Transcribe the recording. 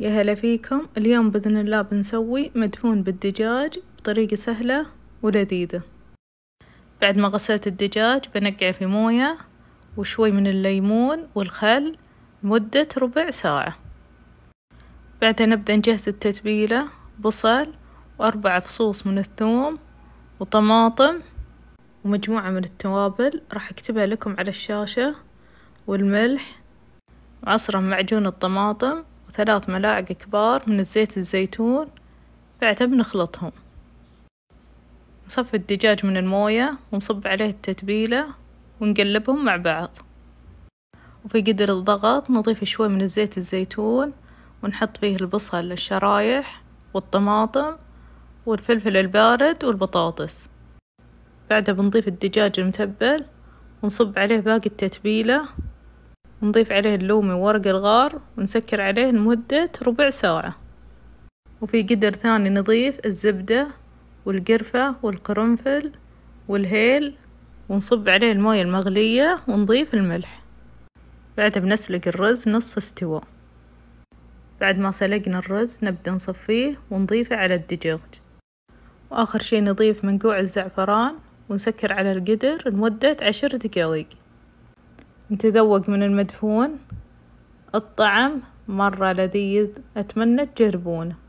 يا هلا فيكم اليوم بإذن الله بنسوي مدفون بالدجاج بطريقة سهلة ولذيذة بعد ما غسلت الدجاج بنقعه في موية وشوي من الليمون والخل مدة ربع ساعة بعدها نبدأ نجهز التتبيلة بصل وأربع فصوص من الثوم وطماطم ومجموعة من التوابل راح أكتبها لكم على الشاشة والملح وعصرة معجون الطماطم وثلاث ملاعق كبار من الزيت الزيتون بعدها بنخلطهم نصفي الدجاج من الموية ونصب عليه التتبيلة ونقلبهم مع بعض وفي قدر الضغط نضيف شوي من الزيت الزيتون ونحط فيه البصل للشرايح والطماطم والفلفل البارد والبطاطس بعدها بنضيف الدجاج المتبل ونصب عليه باقي التتبيلة نضيف عليه اللومي وورق الغار ونسكر عليه لمدة ربع ساعة وفي قدر ثاني نضيف الزبدة والقرفة والقرنفل والهيل ونصب عليه الموية المغلية ونضيف الملح بعدها بنسلق الرز نص استواء بعد ما سلقنا الرز نبدأ نصفيه ونضيفه على الدجاج وآخر شي نضيف منقوع الزعفران ونسكر على القدر لمدة عشر دقايق نتذوق من المدفون الطعم مرة لذيذ أتمنى تجربونه